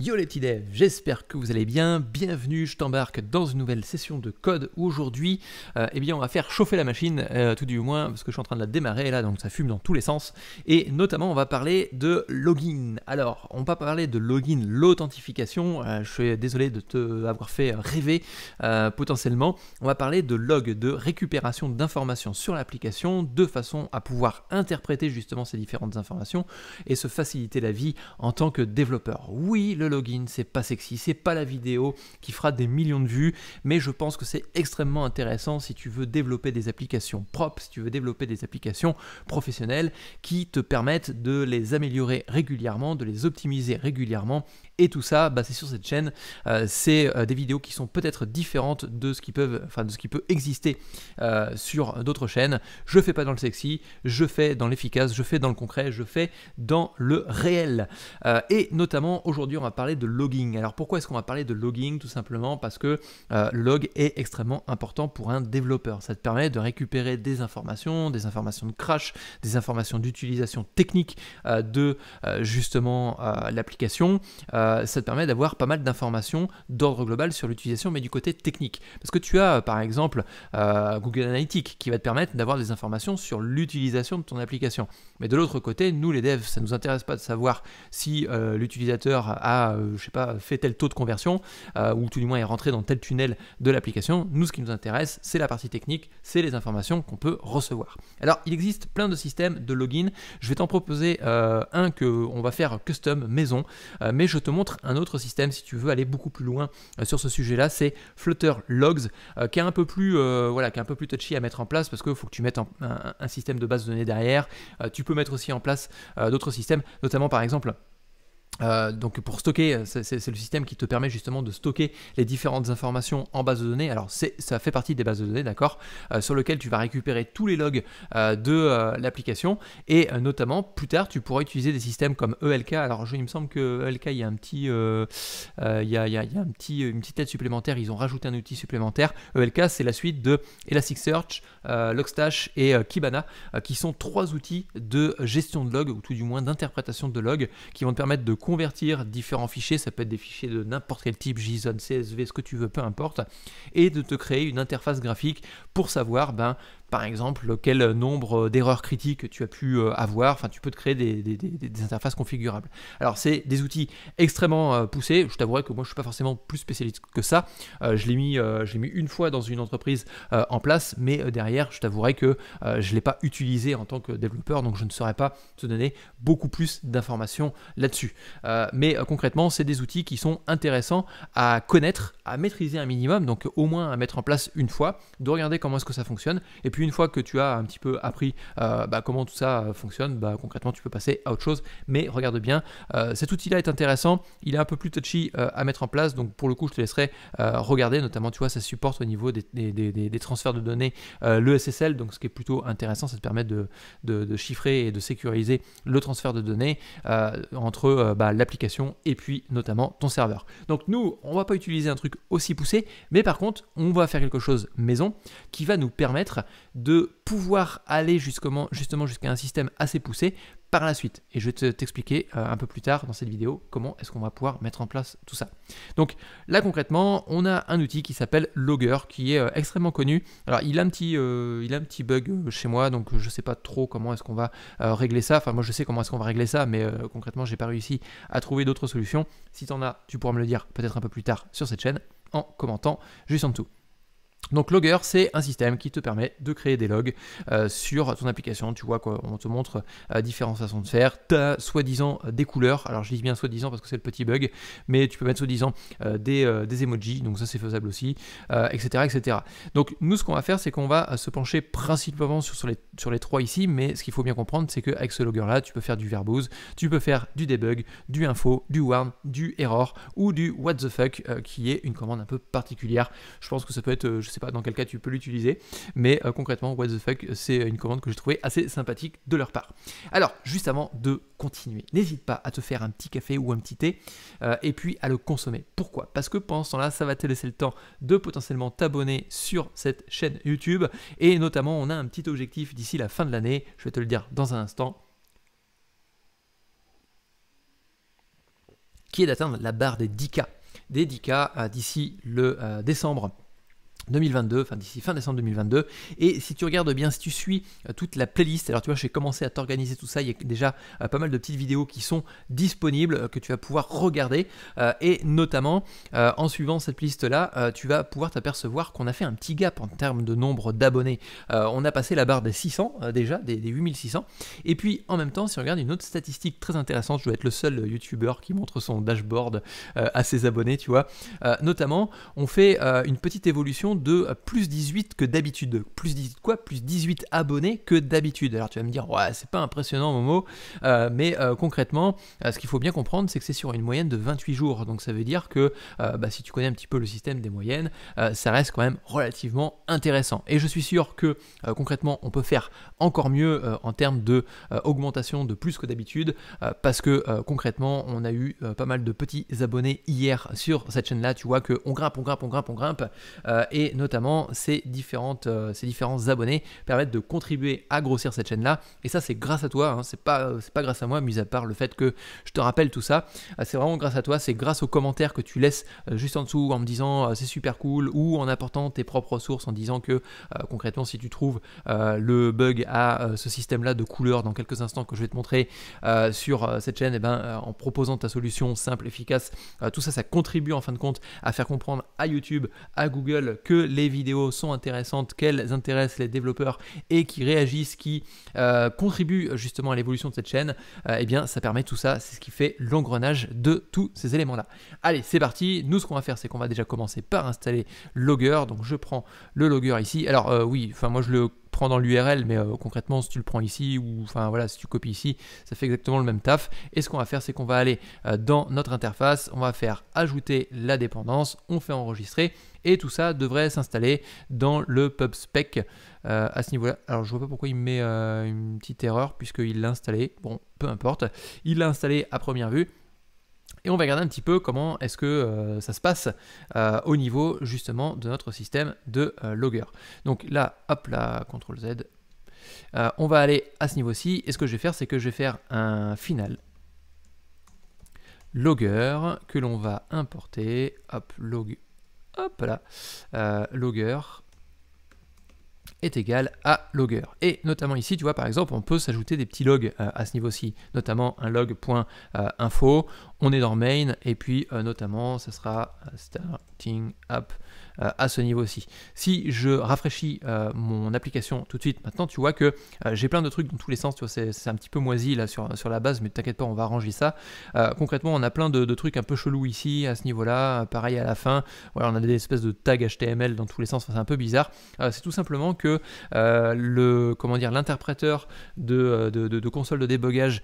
Yo les petits devs, j'espère que vous allez bien. Bienvenue, je t'embarque dans une nouvelle session de code aujourd'hui, euh, eh bien, on va faire chauffer la machine, euh, tout du moins, parce que je suis en train de la démarrer là, donc ça fume dans tous les sens. Et notamment, on va parler de login. Alors, on va parler de login, l'authentification. Euh, je suis désolé de te avoir fait rêver potentiellement. On va parler de log, de récupération d'informations sur l'application, de façon à pouvoir interpréter justement ces différentes informations et se faciliter la vie en tant que développeur. Oui, le login, c'est pas sexy, c'est pas la vidéo qui fera des millions de vues, mais je pense que c'est extrêmement intéressant si tu veux développer des applications propres, si tu veux développer des applications professionnelles qui te permettent de les améliorer régulièrement, de les optimiser régulièrement et tout ça, bah, c'est sur cette chaîne. Euh, c'est euh, des vidéos qui sont peut-être différentes de ce qui peuvent, enfin de ce qui peut exister euh, sur d'autres chaînes. Je fais pas dans le sexy, je fais dans l'efficace, je fais dans le concret, je fais dans le réel. et notamment aujourd'hui, on va parler de logging. Alors pourquoi est-ce qu'on va parler de logging Tout simplement parce que euh, log est extrêmement important pour un développeur. Ça te permet de récupérer des informations, des informations de crash, des informations d'utilisation technique euh, de euh, justement l'application. ça te permet d'avoir pas mal d'informations d'ordre global sur l'utilisation, mais du côté technique. Parce que tu as par exemple Google Analytics qui va te permettre d'avoir des informations sur l'utilisation de ton application. Mais de l'autre côté, nous les devs, ça ne nous intéresse pas de savoir si l'utilisateur a euh, je sais pas, fait tel taux de conversion, euh, ou tout du moins est rentré dans tel tunnel de l'application. Nous, ce qui nous intéresse, c'est la partie technique, c'est les informations qu'on peut recevoir. Alors, il existe plein de systèmes de login. Je vais t'en proposer euh, un que on va faire custom maison, mais je te montre un autre système si tu veux aller beaucoup plus loin sur ce sujet-là. C'est Flutter Logs, qui est un peu plus, voilà, un peu plus touchy à mettre en place parce qu'il faut que tu mettes en un, un, système de base de données derrière. tu peux mettre aussi en place d'autres systèmes, notamment par exemple euh, donc pour stocker, euh, c'est le système qui te permet justement de stocker les différentes informations en base de données. Alors ça fait partie des bases de données, d'accord, euh, sur lequel tu vas récupérer tous les logs de l'application et notamment plus tard tu pourras utiliser des systèmes comme ELK. Alors je, il me semble que ELK il y a un petit, il y un petit, une petite tête supplémentaire. Ils ont rajouté un outil supplémentaire. ELK c'est la suite de Elasticsearch, Logstash et Kibana, qui sont trois outils de gestion de logs ou tout du moins d'interprétation de logs qui vont te permettre de convertir différents fichiers, ça peut être des fichiers de n'importe quel type, JSON, CSV, ce que tu veux, peu importe, et de te créer une interface graphique pour savoir ben, par exemple, quel nombre d'erreurs critiques tu as pu euh, avoir. Enfin, tu peux te créer des, interfaces configurables. Alors, c'est des outils extrêmement euh, poussés. Je t'avouerai que moi, je ne suis pas forcément plus spécialiste que ça. Euh, je l'ai mis, mis une fois dans une entreprise en place, mais derrière, je t'avouerai que je ne l'ai pas utilisé en tant que développeur, donc je ne saurais pas te donner beaucoup plus d'informations là-dessus. mais concrètement, c'est des outils qui sont intéressants à connaître, à maîtriser un minimum, donc au moins à mettre en place une fois, de regarder comment est-ce que ça fonctionne, et puis une fois que tu as un petit peu appris euh, bah, comment tout ça euh, fonctionne, bah, concrètement tu peux passer à autre chose. Mais regarde bien, euh, cet outil-là est intéressant, il est un peu plus touchy à mettre en place, donc pour le coup je te laisserai regarder, notamment tu vois ça supporte au niveau des, transferts de données le SSL, donc ce qui est plutôt intéressant, ça te permet de, chiffrer et de sécuriser le transfert de données entre bah, l'application et puis notamment ton serveur. Donc nous, on va pas utiliser un truc aussi poussé, mais par contre on va faire quelque chose maison qui va nous permettre de pouvoir aller justement, jusqu'à un système assez poussé par la suite. Et je vais t'expliquer euh, un peu plus tard dans cette vidéo comment est-ce qu'on va pouvoir mettre en place tout ça. Donc là concrètement, on a un outil qui s'appelle Logger qui est euh, extrêmement connu. Alors il a un petit, euh, il a un petit bug chez moi, donc je ne sais pas trop comment est-ce qu'on va régler ça. Enfin moi je sais comment est-ce qu'on va régler ça, mais concrètement j'ai pas réussi à trouver d'autres solutions. Si tu en as, tu pourras me le dire peut-être un peu plus tard sur cette chaîne en commentant juste en dessous. Donc Logger, c'est un système qui te permet de créer des logs euh, sur ton application. Tu vois quoi, on te montre euh, différentes façons de faire. Tu as soi-disant des couleurs. Alors je dis bien soi-disant parce que c'est le petit bug, mais tu peux mettre soi-disant euh, des, emojis, donc ça c'est faisable aussi, etc., etc. Donc nous ce qu'on va faire, c'est qu'on va se pencher principalement sur, les, sur les trois ici, mais ce qu'il faut bien comprendre, c'est qu'avec ce logger là, tu peux faire du verbose, tu peux faire du debug, du info, du warn, du error ou du what the fuck, qui est une commande un peu particulière. Je pense que ça peut être, je sais pas dans quel cas tu peux l'utiliser, mais euh, concrètement, what the fuck, c'est une commande que j'ai trouvé assez sympathique de leur part. Alors, juste avant de continuer, n'hésite pas à te faire un petit café ou un petit thé, euh, et puis à le consommer. Pourquoi Parce que pendant ce temps-là, ça va te laisser le temps de potentiellement t'abonner sur cette chaîne YouTube, et notamment, on a un petit objectif d'ici la fin de l'année, je vais te le dire dans un instant. qui est d'atteindre la barre des 10K, des 10K euh, d'ici le décembre 2022, enfin d'ici fin décembre 2022. Et si tu regardes bien, si tu suis euh, toute la playlist, alors tu vois, j'ai commencé à t'organiser tout ça. Il y a déjà euh, pas mal de petites vidéos qui sont disponibles euh, que tu vas pouvoir regarder. et notamment, en suivant cette liste là tu vas pouvoir t'apercevoir qu'on a fait un petit gap en termes de nombre d'abonnés. on a passé la barre des 600 déjà, des, 8600. Et puis, en même temps, si on regarde une autre statistique très intéressante, je dois être le seul YouTuber qui montre son dashboard à ses abonnés, tu vois. notamment, on fait une petite évolution de plus 18 que d'habitude. Plus 18 quoi Plus 18 abonnés que d'habitude. Alors tu vas me dire, ouais, c'est pas impressionnant Momo, euh, mais euh, concrètement, euh, ce qu'il faut bien comprendre, c'est que c'est sur une moyenne de 28 jours. Donc ça veut dire que bah, si tu connais un petit peu le système des moyennes, ça reste quand même relativement intéressant. Et je suis sûr que concrètement, on peut faire encore mieux en termes de augmentation de plus que d'habitude, parce que concrètement, on a eu pas mal de petits abonnés hier sur cette chaîne-là. Tu vois que on grimpe, on grimpe, on grimpe, on grimpe, et notamment ces, différentes, euh, ces différents abonnés permettent de contribuer à grossir cette chaîne-là. Et ça, c'est grâce à toi, hein. c'est pas, euh, pas grâce à moi, mis à part le fait que je te rappelle tout ça. Euh, c'est vraiment grâce à toi, c'est grâce aux commentaires que tu laisses juste en dessous en me disant c'est super cool ou en apportant tes propres ressources en disant que concrètement, si tu trouves le bug à ce système-là de couleurs dans quelques instants que je vais te montrer sur cette chaîne, et eh ben, en proposant ta solution simple, efficace, tout ça, ça contribue en fin de compte à faire comprendre à YouTube, à Google que que les vidéos sont intéressantes, qu'elles intéressent les développeurs et qui réagissent, qui euh, contribuent justement à l'évolution de cette chaîne, et euh, eh bien ça permet tout ça, c'est ce qui fait l'engrenage de tous ces éléments-là. Allez, c'est parti, nous ce qu'on va faire c'est qu'on va déjà commencer par installer Logger, donc je prends le Logger ici, alors euh, oui, enfin moi je le dans l'URL, mais euh, concrètement, si tu le prends ici ou enfin voilà, si tu copies ici, ça fait exactement le même taf. Et ce qu'on va faire, c'est qu'on va aller euh, dans notre interface, on va faire ajouter la dépendance, on fait enregistrer et tout ça devrait s'installer dans le pub spec euh, à ce niveau-là. Alors je vois pas pourquoi il met une petite erreur puisqu'il l'a installé. Bon, peu importe. Il l'a installé à première vue. Et on va regarder un petit peu comment est-ce que euh, ça se passe euh, au niveau justement de notre système de euh, logger. Donc là, hop là, CTRL Z. on va aller à ce niveau-ci. Et ce que je vais faire, c'est que je vais faire un final logger que l'on va importer. Hop, log, hop là, logger est égal à logger. Et notamment ici, tu vois, par exemple, on peut s'ajouter des petits logs à ce niveau-ci, notamment un log.info, on est dans main et puis euh, notamment ça sera euh, starting up euh, à ce niveau-ci. Si je rafraîchis mon application tout de suite maintenant, tu vois que j'ai plein de trucs dans tous les sens, tu vois, c'est un petit peu moisi là sur, sur la base, mais t'inquiète pas, on va arranger ça. concrètement, on a plein de, trucs un peu chelous ici, à ce niveau-là, pareil à la fin, voilà, on a des espèces de tags HTML dans tous les sens, c'est un peu bizarre. c'est tout simplement que le comment dire l'interpréteur de de, console de débogage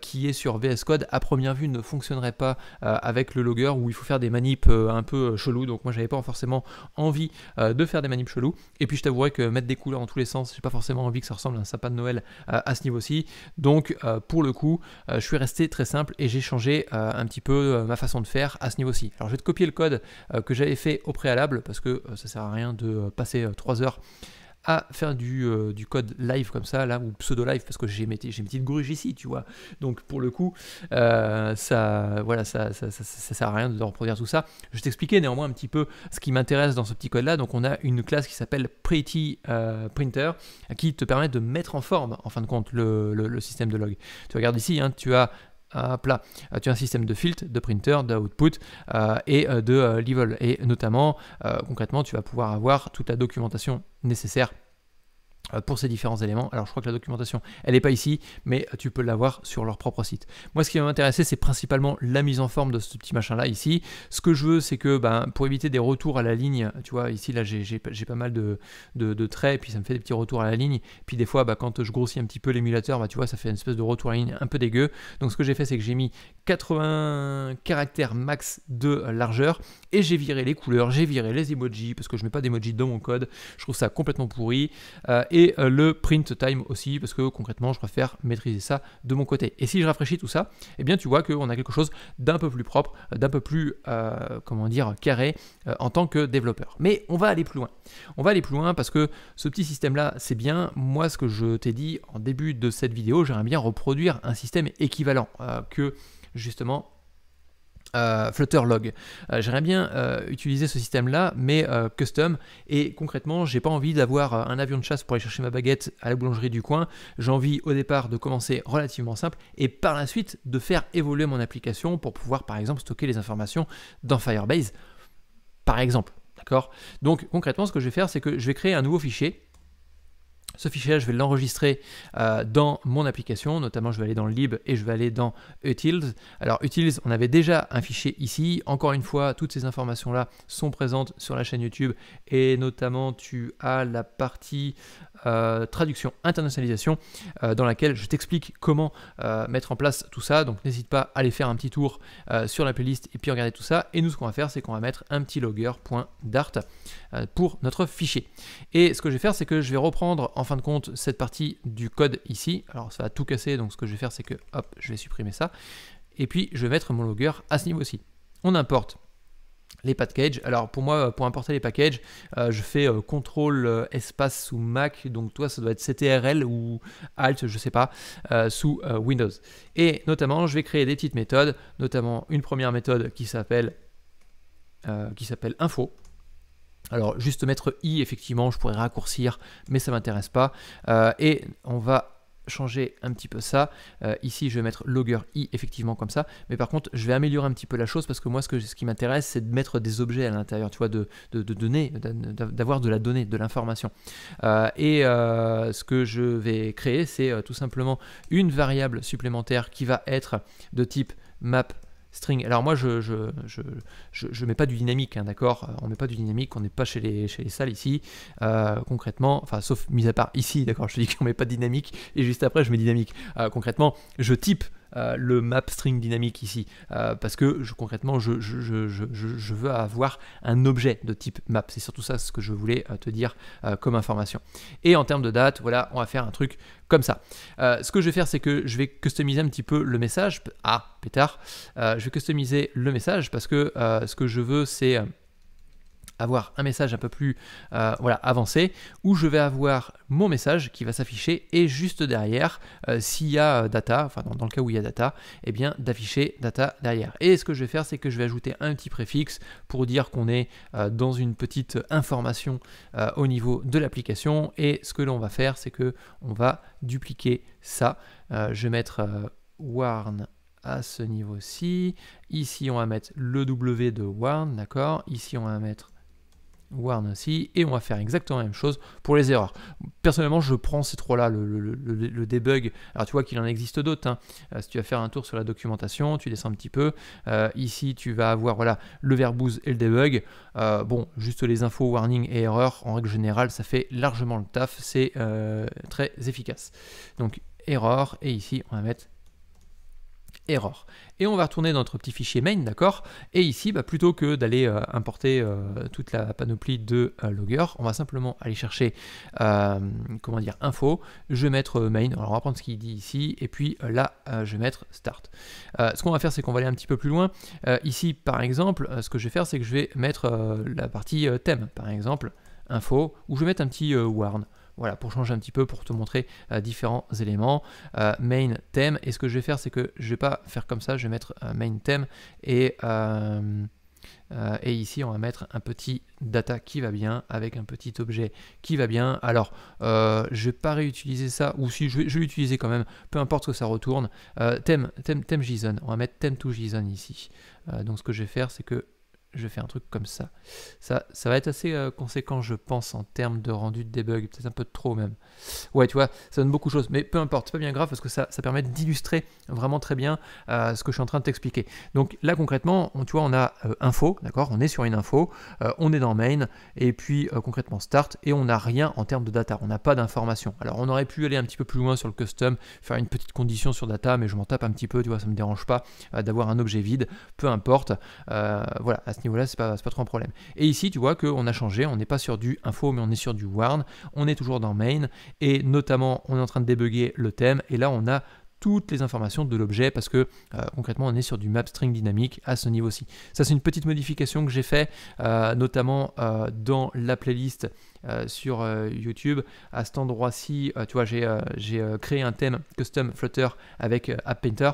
qui est sur VS Code à première vue ne fonctionne pas euh, avec le logger où il faut faire des manips euh, un peu euh, chelou Donc moi j'avais pas forcément envie de faire des manips chelous. Et puis je t'avouerais que mettre des couleurs en tous les sens, j'ai pas forcément envie que ça ressemble à un sapin de Noël à ce niveau-ci. Donc pour le coup, je suis resté très simple et j'ai changé un petit peu ma façon de faire à ce niveau-ci. Alors je vais te copier le code que j'avais fait au préalable parce que ça sert à rien de passer trois heures à faire euh, du, code live comme ça, là, ou pseudo live, parce que j'ai mes, petites gruges ici, tu vois. Donc pour le coup, euh, ça, voilà, ça ça, sert à rien de reproduire tout ça. Je t'expliquais néanmoins un petit peu ce qui m'intéresse dans ce petit code là. Donc on a une classe qui s'appelle Pretty euh, Printer qui te permet de mettre en forme, en fin de compte, le, système de log. Tu regardes ici, hein, tu as plat. Euh, tu as un système de filtre, de printer, d'output euh, et euh, de level. Et notamment, concrètement, tu vas pouvoir avoir toute la documentation nécessaire euh, pour ces différents éléments. Alors je crois que la documentation, elle n'est pas ici, mais tu peux l'avoir sur leur propre site. Moi, ce qui va m'intéresser, c'est principalement la mise en forme de ce petit machin-là ici. Ce que je veux, c'est que ben, pour éviter des retours à la ligne, tu vois, ici, là, j'ai pas mal de, de, traits, puis ça me fait des petits retours à la ligne. Puis des fois, ben, quand je grossis un petit peu l'émulateur, ben, tu vois, ça fait une espèce de retour à la ligne un peu dégueu. Donc ce que j'ai fait, c'est que j'ai mis 80 caractères max de largeur, et j'ai viré les couleurs, j'ai viré les emojis, parce que je mets pas d'emojis dans mon code. Je trouve ça complètement pourri. Euh, et euh, le print time aussi, parce que concrètement, je préfère maîtriser ça de mon côté. Et si je rafraîchis tout ça, eh bien, tu vois qu'on a quelque chose d'un peu plus propre, euh, d'un peu plus, euh, comment dire, carré en tant que développeur. Mais on va aller plus loin. On va aller plus loin parce que ce petit système-là, c'est bien. Moi, ce que je t'ai dit en début de cette vidéo, j'aimerais bien reproduire un système équivalent que justement euh, Flutter Log. Euh, j'aimerais bien euh, utiliser ce système-là, mais custom. Et concrètement, j'ai pas envie d'avoir un avion de chasse pour aller chercher ma baguette à la boulangerie du coin. J'ai envie au départ de commencer relativement simple et par la suite de faire évoluer mon application pour pouvoir par exemple stocker les informations dans Firebase, par exemple. D'accord Donc concrètement, ce que je vais faire, c'est que je vais créer un nouveau fichier ce fichier-là, je vais l'enregistrer euh, dans mon application, notamment je vais aller dans le lib et je vais aller dans utils. Alors utils, on avait déjà un fichier ici. Encore une fois, toutes ces informations-là sont présentes sur la chaîne YouTube et notamment tu as la partie euh, traduction internationalisation euh, dans laquelle je t'explique comment euh, mettre en place tout ça. Donc n'hésite pas à aller faire un petit tour sur la playlist et puis regarder tout ça. Et nous ce qu'on va faire c'est qu'on va mettre un petit logger.dart pour notre fichier. Et ce que je vais faire c'est que je vais reprendre en fin de compte cette partie du code ici. Alors ça va tout casser donc ce que je vais faire c'est que hop je vais supprimer ça. Et puis je vais mettre mon logger à ce niveau-ci. On importe les packages. Alors pour moi, pour importer les packages, euh, je fais euh, contrôle euh, espace sous Mac, donc toi ça doit être CTRL ou Alt, je sais pas, sous Windows. Et notamment, je vais créer des petites méthodes, notamment une première méthode qui s'appelle qui s'appelle info. Alors juste mettre i effectivement, je pourrais raccourcir, mais ça m'intéresse pas. et on va changer un petit peu ça. Euh, ici, je vais mettre logger i effectivement comme ça. Mais par contre, je vais améliorer un petit peu la chose parce que moi, ce, que, ce qui m'intéresse, c'est de mettre des objets à l'intérieur, tu vois, de, de, données, d'avoir de la donnée, de l'information. Euh, et euh, ce que je vais créer, c'est tout simplement une variable supplémentaire qui va être de type map string. Alors moi, je je, je, mets pas du dynamique, hein, d'accord On met pas du dynamique, on n'est pas chez les, chez les salles ici, euh, concrètement, enfin, sauf mis à part ici, d'accord Je te dis qu'on met pas de dynamique, et juste après, je mets dynamique. Euh, concrètement, je type euh, le map string dynamique ici euh, parce que je, concrètement je, je, veux avoir un objet de type map c'est surtout ça ce que je voulais euh, te dire comme information et en termes de date voilà on va faire un truc comme ça ce que je vais faire c'est que je vais customiser un petit peu le message ah pétard je vais customiser le message parce que ce que je veux c'est avoir un message un peu plus euh, voilà, avancé, où je vais avoir mon message qui va s'afficher et juste derrière, euh, s'il y a euh, data, enfin dans, le cas où il y a data, et eh bien d'afficher data derrière. Et ce que je vais faire, c'est que je vais ajouter un petit préfixe pour dire qu'on est dans une petite information au niveau de l'application. Et ce que l'on va faire, c'est que on va dupliquer ça. je vais mettre warn à ce niveau-ci. Ici, on va mettre le W de Warn, d'accord Ici, on va mettre Warn aussi, et on va faire exactement la même chose pour les erreurs. Personnellement, je prends ces trois-là, le, debug. Alors tu vois qu'il en existe d'autres. Hein. Euh, si tu vas faire un tour sur la documentation, tu descends un petit peu. Euh, ici, tu vas avoir voilà, le verbose et le debug. Euh, bon, juste les infos, warning et erreur, en règle générale, ça fait largement le taf. C'est très efficace. Donc, erreur, et ici, on va mettre et on va retourner dans notre petit fichier main, d'accord Et ici, bah, plutôt que d'aller euh, importer euh, toute la panoplie de euh, logger, on va simplement aller chercher, comment dire, info, je vais mettre main, alors on va prendre ce qu'il dit ici, et puis là, je vais mettre start. ce qu'on va faire, c'est qu'on va aller un petit peu plus loin. ici, par exemple, ce que je vais faire, c'est que je vais mettre la partie thème, par exemple, info, ou je vais mettre un petit warn. Voilà, pour changer un petit peu, pour te montrer euh, différents éléments. Euh, main theme, et ce que je vais faire, c'est que je vais pas faire comme ça, je vais mettre euh, main theme, et... et ici, on va mettre un petit data qui va bien avec un petit objet qui va bien. Alors, je ne vais pas réutiliser ça, ou si je vais, l'utiliser quand même, peu importe ce que ça retourne. Euh, thème, thème, JSON, on va mettre thème to JSON ici. donc, ce que je vais faire, c'est que je fais un truc comme ça. Ça, ça va être assez euh, conséquent, je pense, en termes de rendu de debug, peut-être un peu trop même. Ouais, tu vois, ça donne beaucoup de choses, mais peu importe, c'est pas bien grave parce que ça, ça permet d'illustrer vraiment très bien euh, ce que je suis en train de t'expliquer. Donc là, concrètement, tu vois, on a euh, info, d'accord On est sur une info, on est dans main, et puis concrètement start, et on n'a rien en termes de data, on n'a pas d'information. Alors on aurait pu aller un petit peu plus loin sur le custom, faire une petite condition sur data, mais je m'en tape un petit peu, tu vois, ça me dérange pas d'avoir un objet vide, peu importe. voilà, niveau-là, c'est pas, pas trop un problème. Et ici, tu vois qu'on a changé, on n'est pas sur du info, mais on est sur du warn, on est toujours dans main, et notamment, on est en train de débugger le thème, et là, on a toutes les informations de l'objet parce que euh, concrètement on est sur du map string dynamique à ce niveau-ci. Ça c'est une petite modification que j'ai fait euh, notamment euh, dans la playlist sur YouTube. À cet endroit-ci, tu vois, j'ai créé un thème custom flutter avec App Painter.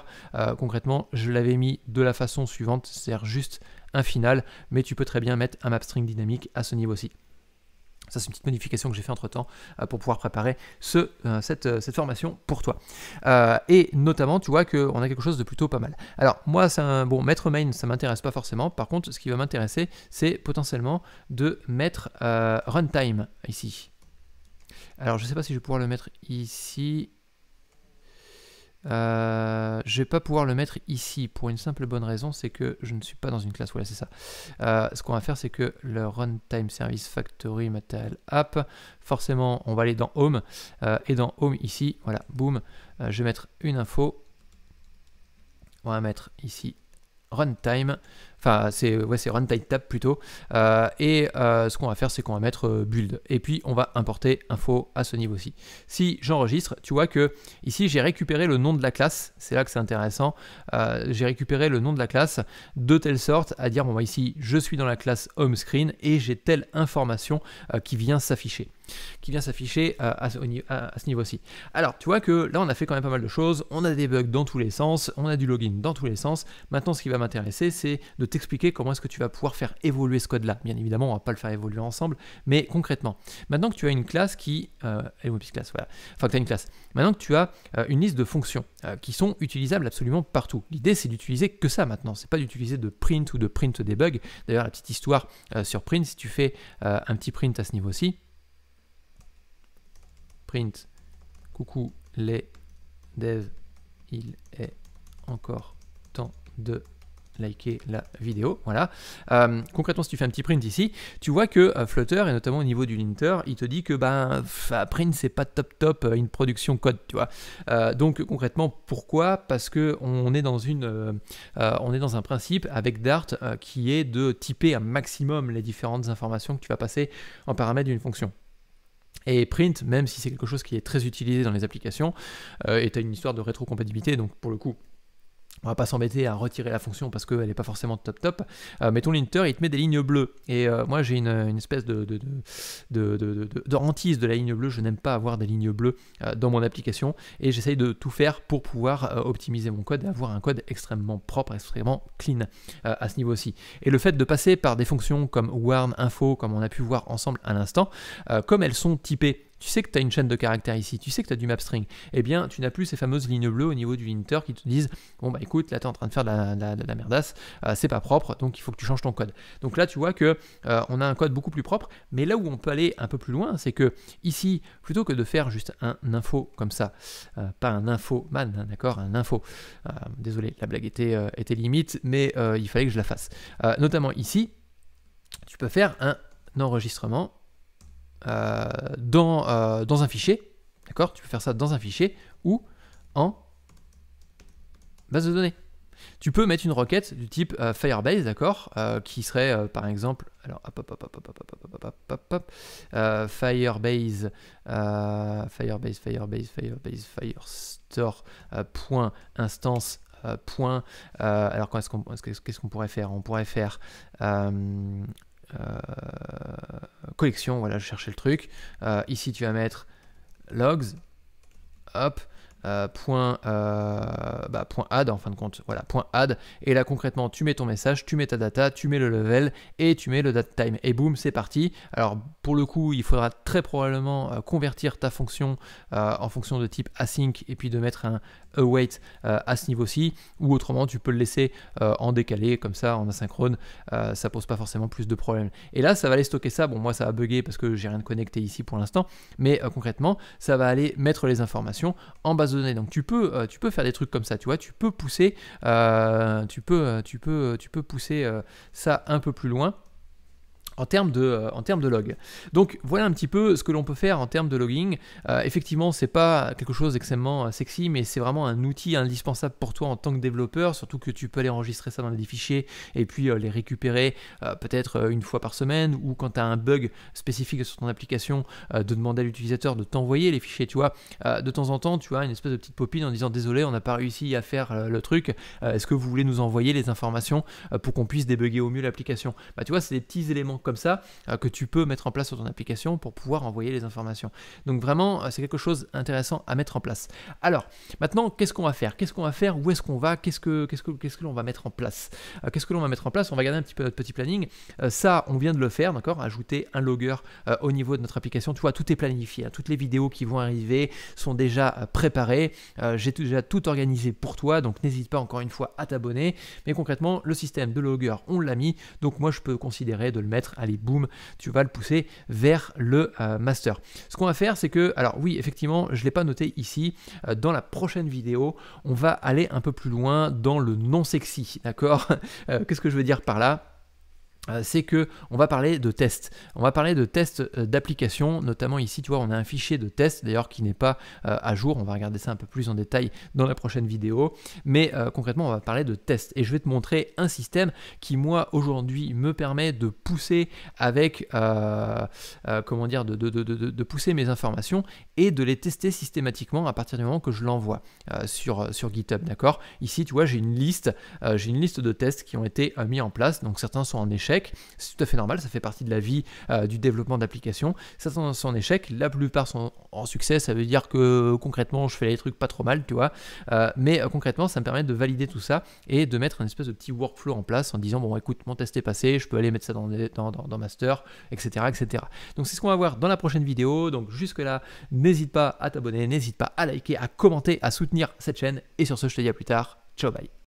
concrètement, je l'avais mis de la façon suivante, c'est-à-dire juste final, mais tu peux très bien mettre un map string dynamique à ce niveau-ci. Ça, c'est une petite modification que j'ai fait entre temps euh, pour pouvoir préparer ce, euh, cette, euh, cette, formation pour toi. et notamment, tu vois qu'on a quelque chose de plutôt pas mal. Alors, moi, c'est un bon maître main, ça m'intéresse pas forcément. Par contre, ce qui va m'intéresser, c'est potentiellement de mettre runtime ici. Alors, je sais pas si je vais pouvoir le mettre ici je vais pas pouvoir le mettre ici pour une simple bonne raison, c'est que je ne suis pas dans une classe. Voilà, c'est ça. Euh, ce qu'on va faire, c'est que le runtime service factory material app, forcément, on va aller dans home euh, et dans home ici. Voilà, boum. Euh, je vais mettre une info. On va mettre ici runtime. Enfin, c'est run, runtime tab plutôt. Euh, et euh, ce qu'on va faire, c'est qu'on va mettre euh, build. Et puis, on va importer info à ce niveau-ci. Si j'enregistre, tu vois que ici, j'ai récupéré le nom de la classe. C'est là que c'est intéressant. j'ai récupéré le nom de la classe de telle sorte à dire, bon, bah, ici, je suis dans la classe home screen et j'ai telle information qui vient s'afficher qui vient s'afficher à, ce niveau-ci. Alors, tu vois que là, on a fait quand même pas mal de choses. On a des bugs dans tous les sens. On a du login dans tous les sens. Maintenant, ce qui va m'intéresser, c'est de t'expliquer comment est-ce que tu vas pouvoir faire évoluer ce code-là. Bien évidemment, on va pas le faire évoluer ensemble, mais concrètement, maintenant que tu as une classe qui, est euh, classe, voilà. enfin tu as une classe, maintenant que tu as euh, une liste de fonctions euh, qui sont utilisables absolument partout. L'idée, c'est d'utiliser que ça maintenant. C'est pas d'utiliser de print ou de print debug. D'ailleurs, la petite histoire sur print, si tu fais un petit print à ce niveau-ci, print, coucou les devs, il est encore temps de liker la vidéo. Voilà. Euh, concrètement, si tu fais un petit print ici, tu vois que euh, Flutter, et notamment au niveau du linter, il te dit que ben, print, c'est pas top top euh, une production code, tu vois. donc concrètement, pourquoi Parce que on est dans une, on est dans un principe avec Dart qui est de typer un maximum les différentes informations que tu vas passer en paramètre d'une fonction. Et print, même si c'est quelque chose qui est très utilisé dans les applications, et tu une histoire de rétrocompatibilité, donc pour le coup, on va pas s'embêter à retirer la fonction parce qu'elle n'est pas forcément top top. Euh, mais ton linter, il te met des lignes bleues. Et euh, moi, j'ai une, espèce de, de, hantise de la ligne bleue. Je n'aime pas avoir des lignes bleues euh, dans mon application. Et j'essaye de tout faire pour pouvoir euh, optimiser mon code et avoir un code extrêmement propre, extrêmement clean à ce niveau-ci. Et le fait de passer par des fonctions comme warn, info, comme on a pu voir ensemble à l'instant, comme elles sont typées tu sais que tu as une chaîne de caractères ici, tu sais que tu as du map string. et eh bien tu n'as plus ces fameuses lignes bleues au niveau du linter qui te disent bon bah écoute là tu es en train de faire de la, de merdasse, euh, c'est pas propre, donc il faut que tu changes ton code. Donc là tu vois que euh, on a un code beaucoup plus propre, mais là où on peut aller un peu plus loin, c'est que ici, plutôt que de faire juste un info comme ça, euh, pas un info man, hein, d'accord, un info. désolé, la blague était, était limite, mais il fallait que je la fasse. notamment ici, tu peux faire un enregistrement dans, un fichier, d'accord Tu peux faire ça dans un fichier ou en base de données. Tu peux mettre une requête du type Firebase, d'accord Qui serait par exemple, alors hop hop hop hop hop hop hop hop hop Firebase, Firebase, Firebase, Firebase, Firestore.instance euh, point. alors qu'est-ce qu'on pourrait faire On pourrait faire euh, euh, collection, voilà, je cherchais le truc. Euh, ici, tu vas mettre logs, hop, euh, point, euh, bah, point add en fin de compte. Voilà, point add. Et là concrètement, tu mets ton message, tu mets ta data, tu mets le level et tu mets le date time. Et boum, c'est parti. Alors pour le coup, il faudra très probablement euh, convertir ta fonction en fonction de type async et puis de mettre un await à ce niveau-ci. Ou autrement, tu peux le laisser en décalé comme ça, en asynchrone. ça pose pas forcément plus de problèmes. Et là, ça va aller stocker ça. Bon, moi ça a bugué parce que j'ai rien de connecté ici pour l'instant. Mais concrètement, ça va aller mettre les informations en base donc tu peux, euh, tu peux faire des trucs comme ça, tu vois, tu peux pousser, euh, tu peux, euh, tu peux, tu peux pousser ça un peu plus loin en termes, de, euh, en de log. Donc voilà un petit peu ce que l'on peut faire en termes de logging. Euh, effectivement, c'est pas quelque chose d'extrêmement euh, sexy, mais c'est vraiment un outil indispensable pour toi en tant que développeur, surtout que tu peux aller enregistrer ça dans des fichiers et puis les récupérer peut-être une fois par semaine ou quand tu as un bug spécifique sur ton application, de demander à l'utilisateur de t'envoyer les fichiers. Tu vois, de temps en temps, tu vois une espèce de petite popine en disant désolé, on n'a pas réussi à faire le truc, est-ce que vous voulez nous envoyer les informations pour qu'on puisse débugger au mieux l'application Bah tu vois, c'est des petits éléments comme ça euh, que tu peux mettre en place sur ton application pour pouvoir envoyer les informations. Donc vraiment, euh, c'est quelque chose d'intéressant à mettre en place. Alors, maintenant, qu'est-ce qu'on va faire Qu'est-ce qu'on va faire Où est-ce qu'on va Qu'est-ce que qu'est-ce que qu'est-ce l'on va mettre en place Qu'est-ce que l'on va mettre en place euh, On va garder un petit peu notre petit planning. ça, on vient de le faire, d'accord Ajouter un logger au niveau de notre application. Tu vois, tout est planifié. Hein. Toutes les vidéos qui vont arriver sont déjà préparées. J'ai déjà tout organisé pour toi, donc n'hésite pas encore une fois à t'abonner. Mais concrètement, le système de logger, on l'a mis. Donc moi, je peux considérer de le mettre allez, boum, tu vas le pousser vers le euh, master. Ce qu'on va faire, c'est que, alors oui, effectivement, je ne l'ai pas noté ici, euh, dans la prochaine vidéo, on va aller un peu plus loin dans le non sexy, d'accord euh, Qu'est-ce que je veux dire par là euh, c'est que on va parler de tests. On va parler de tests euh, d'application, notamment ici, tu vois, on a un fichier de test d'ailleurs qui n'est pas euh, à jour. On va regarder ça un peu plus en détail dans la prochaine vidéo. Mais concrètement, on va parler de tests et je vais te montrer un système qui moi aujourd'hui me permet de pousser avec, comment dire, de, pousser mes informations et de les tester systématiquement à partir du moment que je l'envoie sur, GitHub, d'accord Ici, tu vois, j'ai une liste, j'ai une liste de tests qui ont été mis en place. Donc certains sont en échec c'est tout à fait normal, ça fait partie de la vie euh, du développement d'applications. Ça sont en échec, la plupart sont en succès, ça veut dire que concrètement je fais les trucs pas trop mal, tu vois. Euh, mais euh, concrètement, ça me permet de valider tout ça et de mettre un espèce de petit workflow en place en disant bon écoute, mon test est passé, je peux aller mettre ça dans, des dans, master, etc. etc. Donc c'est ce qu'on va voir dans la prochaine vidéo. Donc jusque là, n'hésite pas à t'abonner, n'hésite pas à liker, à commenter, à soutenir cette chaîne. Et sur ce, je te dis à plus tard. Ciao, bye.